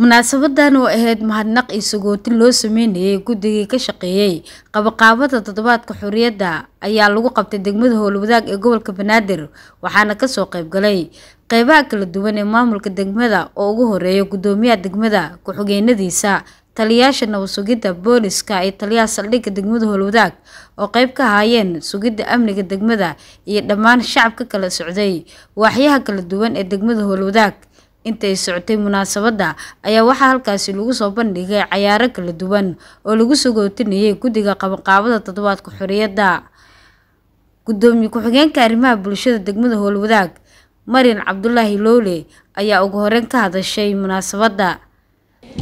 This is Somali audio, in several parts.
munaasabadan oo ahayd mahadnaq iyo sagooti loo sameynayay guddigii ka shaqeeyey qabaqaabada toddobaadka xurriyadda ayaa lagu qabtay degmada howlwadaag ee gobolka banaadir waxaana kasoo qaybgalay qeybaha kala duwan ee maamulka degmada oo ugu horeeya guddoomiyaha degmada ku-xigeenadiisa taliyaasha nabad sugidda booliska iyo taliyaha saldhigga degmada howlwadaag oo qeyb ka ahaayeen sugidda amniga degmada iyo dhammaan shacabka kala socday waaxyaha kala duwan ee degmada howlwadaag intay socotay munaasabadda ayaa waxaa halkaasi lagu soo bandhigay cayaaro kala duwan oo lagu sagootinayay guddiga qabanqaabada toddobaadka xorriyadda guddoomiye ku-xigeenka arrimaha bulshada degmada howlwadaag marin cabdulaahi lowle ayaa ugu horeyn ka hadashay munaasabadda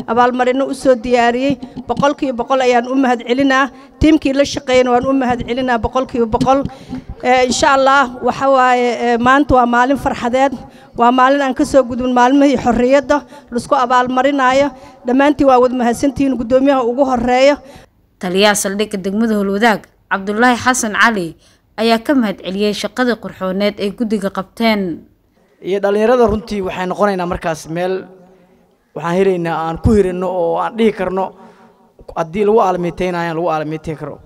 abaalmarino u soo diyaariyey boqolkiiba boqol ayaan u mahadcelinaa tiimkii la shaqeeyana waan u mahad celinaa boqolkiiba boqol inshaa allah waxa waaye maanta waa maalin farxadeed waa maalin aan ka soo gudbin maalmihii xorriyadda laisku abaalmarinayo dhammaantii waa wad mahadsantihiin guddoomiyaha ugu horeeya taliyaha saldhigga degmada howlwadaag cabdulaahi xasan cali ayaa ka mahad celiyey shaqadii qurxooneed ay guddiga qabteen iyo dhallinyarada runtii waxay noqonaynaa markaas meel waxaan helaynaa aan ku hirinno oo aan dhihi karno haddii lagu aalamiiteynayan lagu aalamiiteyn karo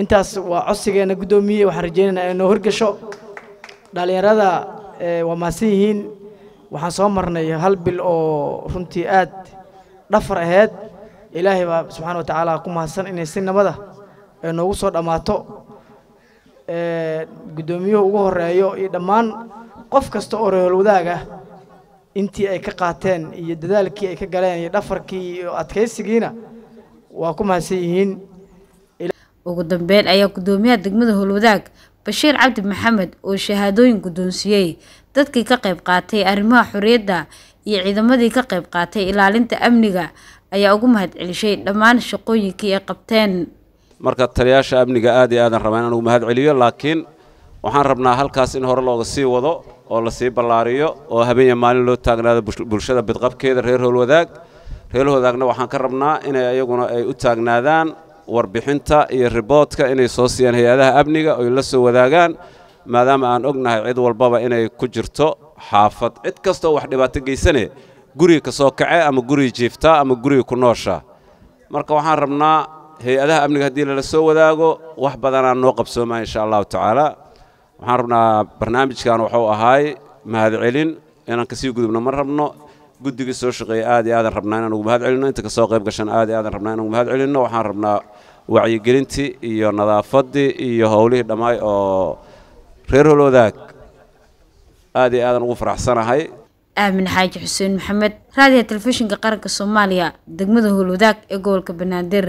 intaas waa codsigeenna guddoomiye waxaan rajaynaynaa inoo horgasho dhallinyarada Eh, waa mahadsan yihiin waxaan soo marnay hal bil oo runtii aada dhafar ahayd ilaahay baa subxaana wa tacaala ku mahadsan inay si nabada ay ah, eh, noogu soo dhammaato eh, guddoomiyuhu ugu horeeyo iyo dhammaan qof kasta oo reehol wadaag ah intii ay ka qaateen iyo dadaalkii ay ka galeen iyo dhafarkii iyo adkaysigiina waa ku mahadsan yihiin ugu dambeyn ayaa guddoomiyaha degmada howlwadaag bashiir cabdi maxamed oo shahaadooyin guddoonsiiyey dadkii ka qayb qaatay arrimaha xorriyadda iyo ciidamadii ka qayb qaatay ilaalinta amniga ayaa ugu mahad celishay dhammaan shaqooyinkii ay qabteen marka taliyaasha amniga aad iyo aadan rabaa in anugu mahad celiyo laakiin waxaan rabnaa halkaas in hore looga sii wado oo lasii ballaariyo oo habeenya maalin loo taagnaado bulshada bidqabkeeda reer howlwadaag reer howlwadaagna waxaan ka rabnaa inay iyaguna ay u taagnaadaan warbixinta iyo riboodka inay soo siiyaan hay-adaha amniga oy la soo wadaagaan maadaama aan ognahay cid walbaba inay ku jirto xaafad cid kastoo wax dhibaato geysane guriga ka soo kace ama guriga jiiftaa ama guriga ku noosha marka waxaan rabnaa hay-adaha amniga haddii lala soo wadaago wax badanaan noo qabsoomaa insha allahu tacaala waxaan rabnaa barnaamijkan wuxuu ahaay mahadcelin inaan kasii gudubno ma rabno guddigii soo shaqeeya aad iyo aadan rabnaa inaan ugu mahad celino inta kasoo qayb gashan aad iyo aadan rabnaa inaan ugu mahad celinno waxaan rabnaa wacyigelintii iyo nadaafadii iyo howlihii dhammaay oo reer holoodaag aad iyo aadan ugu faraxsanahay aamin xaaji xuseen maxamed raadiga telefishinka qaranka soomaaliya degmada hol wadaag ee gobolka banaadir